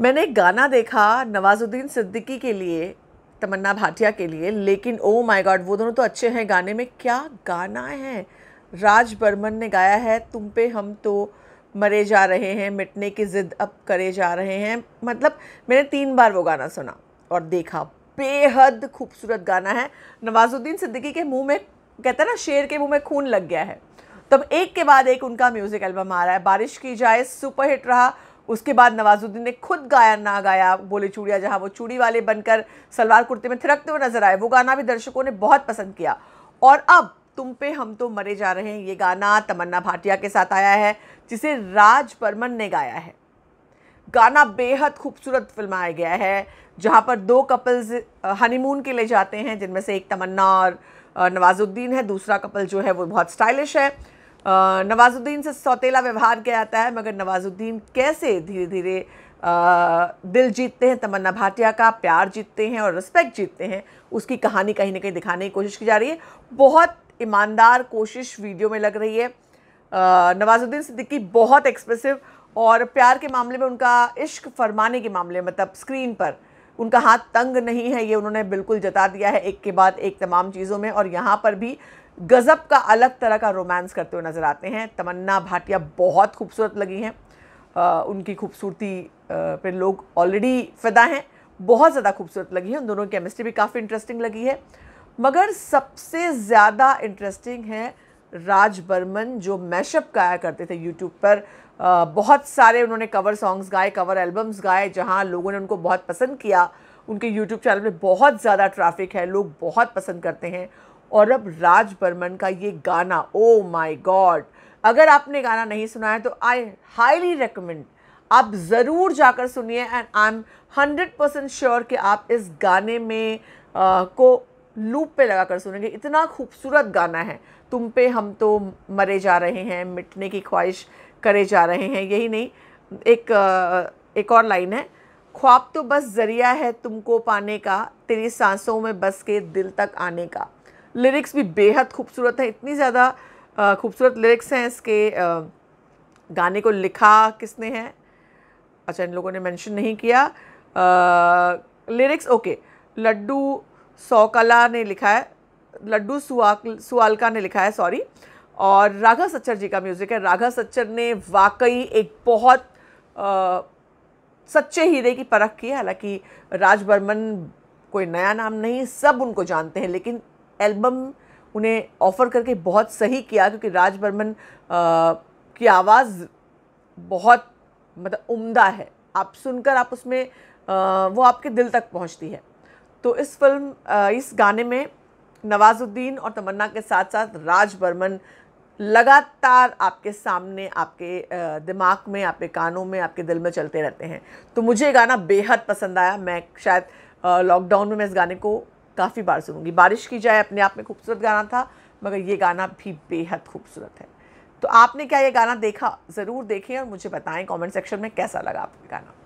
मैंने एक गाना देखा नवाजुद्दीन सिद्दीकी के लिए तमन्ना भाटिया के लिए लेकिन ओ माय गॉड वो दोनों तो अच्छे हैं गाने में क्या गाना है राज बर्मन ने गाया है तुम पे हम तो मरे जा रहे हैं मिटने की ज़िद अब करे जा रहे हैं मतलब मैंने तीन बार वो गाना सुना और देखा बेहद खूबसूरत गाना है नवाजुद्दीन सिद्दीकी के मुंह में कहते हैं ना शेर के मुंह में खून लग गया है तब एक के बाद एक उनका म्यूज़िक एल्बम आ रहा है बारिश की जाए सुपरहिट रहा उसके बाद नवाजुद्दीन ने खुद गाया ना गाया बोले चूड़िया जहाँ वो चूड़ी वाले बनकर सलवार कुर्ते में थिरकते हुए नजर आए वो गाना भी दर्शकों ने बहुत पसंद किया और अब तुम पे हम तो मरे जा रहे हैं ये गाना तमन्ना भाटिया के साथ आया है जिसे राज परमन ने गाया है गाना बेहद खूबसूरत फिल्माया गया है जहाँ पर दो कपल्स हनीमून के लिए जाते हैं जिनमें से एक तमन्ना और नवाजुद्दीन है दूसरा कपल जो है वो बहुत स्टाइलिश है नवाजुद्दीन से सौतेला व्यवहार किया जाता है मगर नवाजुद्दीन कैसे धीरे धीरे दिल जीतते हैं तमन्ना भाटिया का प्यार जीतते हैं और रिस्पेक्ट जीतते हैं उसकी कहानी कहीं ना कहीं दिखाने की कोशिश की जा रही है बहुत ईमानदार कोशिश वीडियो में लग रही है नवाजुद्दीन सिद्दीकी बहुत एक्सप्रेसिव और प्यार के मामले में उनका इश्क फरमाने के मामले में मतलब स्क्रीन पर उनका हाथ तंग नहीं है ये उन्होंने बिल्कुल जता दिया है एक के बाद एक तमाम चीज़ों में और यहाँ पर भी गज़ब का अलग तरह का रोमांस करते हुए नज़र आते हैं तमन्ना भाटिया बहुत खूबसूरत लगी हैं उनकी खूबसूरती पे लोग ऑलरेडी फिदा हैं बहुत ज़्यादा खूबसूरत लगी है उन दोनों की केमिस्ट्री भी काफ़ी इंटरेस्टिंग लगी है मगर सबसे ज़्यादा इंटरेस्टिंग है राज बर्मन जो मैशअप गाया करते थे यूट्यूब पर बहुत सारे उन्होंने कवर सॉन्ग्स गाए कवर एल्बम्स गाए जहाँ लोगों ने उनको बहुत पसंद किया उनके यूट्यूब चैनल में बहुत ज़्यादा ट्रैफिक है लोग बहुत पसंद करते हैं और अब राज बर्मन का ये गाना ओ माई गॉड अगर आपने गाना नहीं सुना है तो आई हाईली रिकमेंड आप ज़रूर जाकर सुनिए and I am hundred percent sure कि आप इस गाने में आ, को लूप पे लगा कर सुनेंगे इतना खूबसूरत गाना है तुम पे हम तो मरे जा रहे हैं मिटने की ख्वाहिश करे जा रहे हैं यही नहीं एक एक और लाइन है ख्वाब तो बस ज़रिया है तुमको पाने का तेरी सांसों में बस के दिल तक आने का लिरिक्स भी बेहद खूबसूरत हैं इतनी ज़्यादा खूबसूरत लिरिक्स हैं इसके आ, गाने को लिखा किसने हैं अच्छा इन लोगों ने मेंशन नहीं किया लिरिक्स ओके लड्डू सौकला ने लिखा है लड्डू सुआ सुआलका ने लिखा है सॉरी और राघा सच्चर जी का म्यूज़िक है राघा सच्चर ने वाकई एक बहुत आ, सच्चे हीरे की परख की है हालांकि राज बर्मन कोई नया नाम नहीं सब उनको जानते हैं लेकिन एल्बम उन्हें ऑफ़र करके बहुत सही किया क्योंकि राज बर्मन की आवाज़ बहुत मतलब उम्दा है आप सुनकर आप उसमें आ, वो आपके दिल तक पहुंचती है तो इस फिल्म आ, इस गाने में नवाजुद्दीन और तमन्ना के साथ साथ राज बर्मन लगातार आपके सामने आपके दिमाग में आपके कानों में आपके दिल में चलते रहते हैं तो मुझे गाना बेहद पसंद आया मैं शायद लॉकडाउन में मैं इस गाने को काफ़ी बार सुनूंगी बारिश की जाए अपने आप में खूबसूरत गाना था मगर ये गाना भी बेहद खूबसूरत है तो आपने क्या ये गाना देखा ज़रूर देखें और मुझे बताएं कमेंट सेक्शन में कैसा लगा आपका गाना